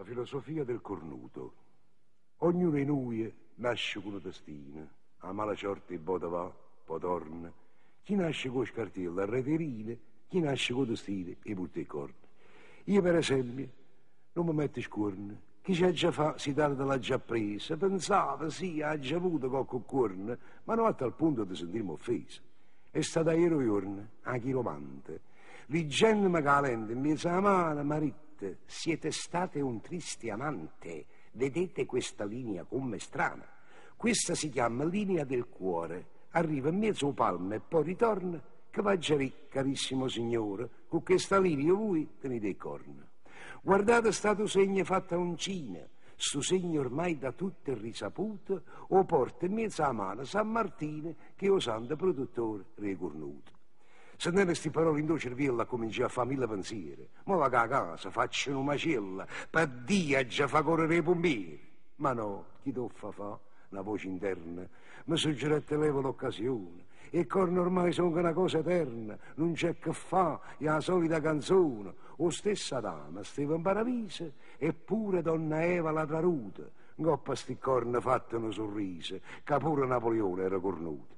La filosofia del cornuto. Ognuno di noi nasce con una testina, a mala sorte il bodo va, poi torna. Chi nasce con scartella, reterine, chi nasce con testine e butte corna. Io per esempio non mi metto scorna. Chi c'è già fa, si tarda l'ha già presa. Pensava, sì, ha già avuto qualche corna, ma non a tal punto di sentirmi offesa. È stata ero giorno, anche romante. Leggendo Magalente, mi sa ma marito, Ruth, siete state un triste amante. Vedete questa linea come strana? Questa si chiama linea del cuore. Arriva in mezzo palmo e poi ritorna. Che vaggia lì, carissimo signore, con questa linea voi tenete i corna. Guardate stato segno fatto a uncina. Sto segno ormai da tutte risaputo, o porta in mezzo a mano San Martino che è un santo produttore ricornuto. Se Sentendo queste parole in due cervella comincia a fare mille pensieri. Ma la casa faccio una macella, per Dio già fa correre i pompieri. Ma no, chi toffa fa? Una voce interna. Mi suggerette levo l'occasione. E corno ormai sono una cosa eterna, non c'è che fa, è la solita canzone. O stessa dama stava in paradiso, eppure donna Eva la traruta. Goppa sti corna fatte un sorriso, che pure Napoleone era cornuto.